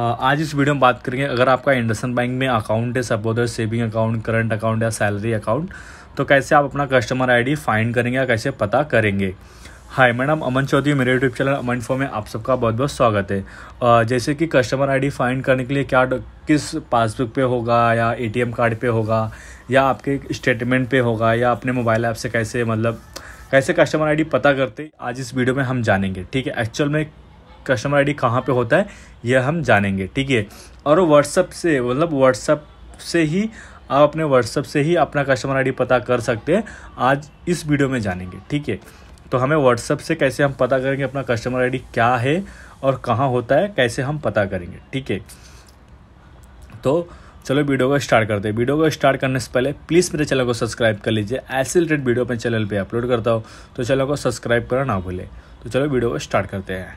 आज इस वीडियो में बात करेंगे अगर आपका इंडसन बैंक में अकाउंट है suppose saving account current account या सैलरी अकाउंट तो कैसे आप अपना कस्टमर आईडी फाइंड करेंगे या कैसे पता करेंगे हाय मैडम अमन चौधरी मेरे यूट्यूब चैनल अमन फो में आप सबका बहुत बहुत स्वागत है जैसे कि कस्टमर आईडी फाइंड करने के लिए क्या किस पासबुक पे होगा या एटीएम कार्ड पे होगा या आपके स्टेटमेंट पे होगा या अपने मोबाइल ऐप से कैसे मतलब कैसे कस्टमर आईडी पता करते आज इस वीडियो में हम जानेंगे ठीक है एक्चुअल में कस्टमर आईडी कहाँ पर होता है यह हम जानेंगे ठीक है और व्हाट्सअप से मतलब व्हाट्सअप से ही आप अपने व्हाट्सअप से ही अपना कस्टमर आईडी पता कर सकते हैं आज इस वीडियो में जानेंगे ठीक है तो हमें व्हाट्सअप से कैसे हम पता करेंगे अपना कस्टमर आईडी क्या है और कहाँ होता है कैसे हम पता करेंगे ठीक है तो चलो वीडियो को स्टार्ट करते हैं वीडियो को स्टार्ट करने से पहले प्लीज़ मेरे चैनल को सब्सक्राइब कर लीजिए ऐसे रिलेटेड वीडियो अपने चैनल पे अपलोड करता हूँ तो चैनल को सब्सक्राइब करना ना भूलें तो चलो वीडियो को स्टार्ट करते हैं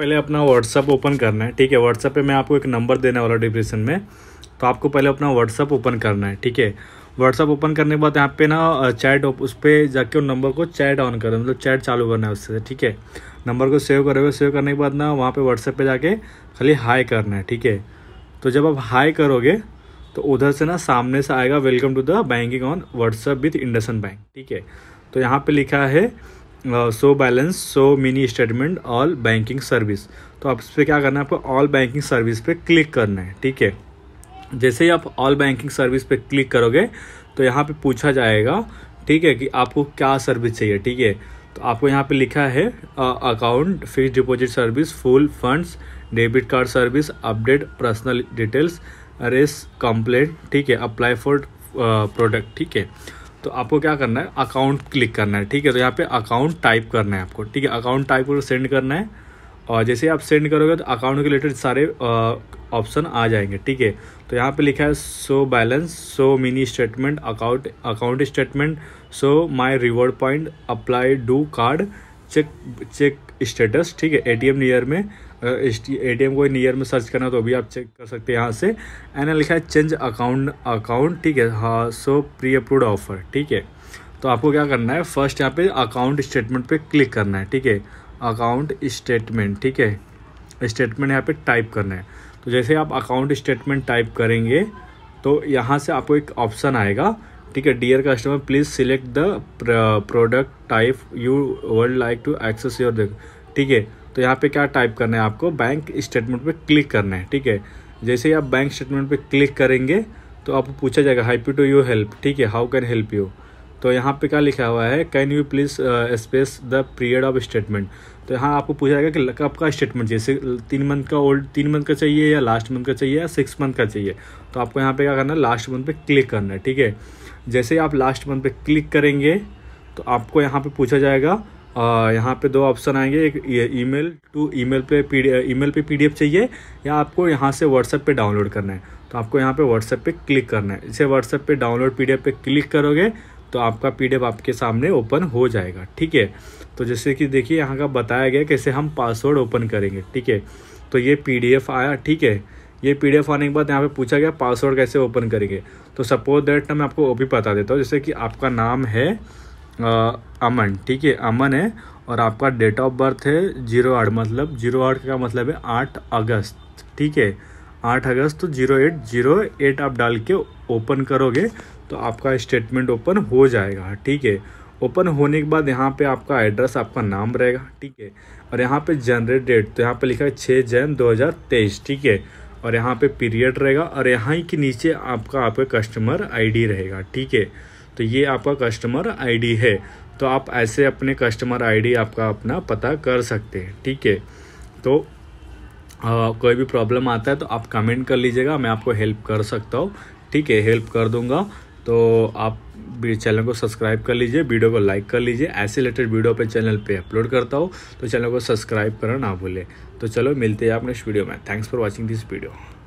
पहले अपना व्हाट्सअप ओपन करना है ठीक है व्हाट्सअप पे मैं आपको एक नंबर देने वाला डिप्रेशन में तो आपको पहले अपना व्हाट्सअप ओपन करना है ठीक है व्हाट्सअप ओपन करने के बाद यहाँ पे ना चैट उस पर जाके उन नंबर को चैट ऑन करना मतलब चैट चालू करना है उससे ठीक है नंबर को सेव करे हुए सेव करने के बाद ना वहाँ पे व्हाट्सएप पे जाके खाली हाई करना है ठीक है तो जब आप हाई करोगे तो उधर से ना सामने से आएगा welcome to the banking on WhatsApp with IndusInd bank ठीक है तो यहाँ पर लिखा है show balance show mini statement all banking service तो आप इस पर क्या करना है आपको ऑल बैंकिंग सर्विस पे क्लिक करना है ठीक है जैसे ही आप ऑल बैंकिंग सर्विस पे क्लिक करोगे तो यहाँ पे पूछा जाएगा ठीक है कि आपको क्या सर्विस चाहिए ठीक है तो आपको यहाँ पे लिखा है account fix deposit service full funds debit card service update personal details raise complaint ठीक है अप्लाई फॉर प्रोडक्ट ठीक है तो आपको क्या करना है अकाउंट क्लिक करना है ठीक है तो यहाँ पे अकाउंट टाइप करना है आपको ठीक है अकाउंट टाइप कर सेंड करना है और जैसे आप सेंड करोगे तो अकाउंट के रिलेटेड सारे ऑप्शन आ जाएंगे ठीक है तो यहाँ पे लिखा है show balance show mini statement account account statement show my reward point apply do card check check status ठीक है एटीएम नियर में ए टी एम को नियर में सर्च करना तो अभी आप चेक कर सकते हैं यहाँ से एंड लिखा है चेंज अकाउंट अकाउंट ठीक है हाँ सो प्री अप्रूव ऑफर ठीक है तो आपको क्या करना है फर्स्ट यहाँ पे अकाउंट स्टेटमेंट पे क्लिक करना है ठीक है अकाउंट स्टेटमेंट ठीक है स्टेटमेंट यहाँ पे टाइप करना है तो जैसे आप अकाउंट स्टेटमेंट टाइप करेंगे तो यहाँ से आपको एक ऑप्शन आएगा ठीक है dear customer please select the product type you would like to access your ठीक है तो यहाँ पे क्या टाइप करना है आपको बैंक स्टेटमेंट पे क्लिक करना है ठीक है जैसे ही आप बैंक स्टेटमेंट पे क्लिक करेंगे तो आपको पूछा जाएगा हैप्पी टू यू हेल्प ठीक है हाउ कैन हेल्प यू तो यहाँ पे क्या लिखा हुआ है can you please space the period of statement तो यहाँ आपको पूछा जाएगा कि कब का स्टेटमेंट जैसे तीन मंथ का ओल्ड तीन मंथ का चाहिए या लास्ट मंथ का चाहिए या सिक्स मंथ का चाहिए तो आपको यहाँ पे क्या करना है लास्ट मंथ पे क्लिक करना है ठीक है जैसे ही आप लास्ट मंथ पे क्लिक करेंगे तो आपको यहाँ पे पूछा जाएगा यहाँ पे दो ऑप्शन आएंगे एक ईमेल टू ईमेल पे पी ईमेल पे पीडीएफ चाहिए या आपको यहाँ से व्हाट्सएप पे डाउनलोड करना है तो आपको यहाँ पे व्हाट्सएप पे क्लिक करना है इसे व्हाट्सएप पे डाउनलोड पीडीएफ पे क्लिक करोगे तो आपका पीडीएफ आपके सामने ओपन हो जाएगा ठीक है तो जैसे कि देखिए यहाँ का बताया गया कैसे हम पासवर्ड ओपन करेंगे ठीक है तो ये पी आया ठीक है ये पी आने के बाद यहाँ पर पूछा गया पासवर्ड कैसे ओपन करेंगे तो सपोज दैट मैं आपको वो भी बता देता हूँ जैसे कि आपका नाम है अमन ठीक है अमन है और आपका डेट ऑफ बर्थ है जीरो आठ मतलब जीरो आठ का मतलब है आठ अगस्त ठीक है आठ अगस्त तो जीरो एट जीरो एट आप डाल के ओपन करोगे तो आपका स्टेटमेंट ओपन हो जाएगा ठीक है ओपन होने के बाद यहाँ पे आपका एड्रेस आपका नाम रहेगा ठीक है और यहाँ पे जनरेट डेट तो यहाँ पे लिखा है छः जैन 2023 ठीक है और यहाँ पे पीरियड रहेगा और यहाँ के नीचे आपका आपका कस्टमर आईडी रहेगा ठीक है तो ये आपका कस्टमर आईडी है तो आप ऐसे अपने कस्टमर आईडी आपका अपना पता कर सकते हैं ठीक है तो आ, कोई भी प्रॉब्लम आता है तो आप कमेंट कर लीजिएगा मैं आपको हेल्प कर सकता हूँ ठीक है हेल्प कर दूँगा तो आप चैनल को सब्सक्राइब कर लीजिए वीडियो को लाइक कर लीजिए ऐसे रिलेटेड वीडियो पे चैनल पे अपलोड करता हो तो चैनल को सब्सक्राइब करना ना भूलें तो चलो मिलते हैं आप नेक्स्ट वीडियो में thanks for watching this video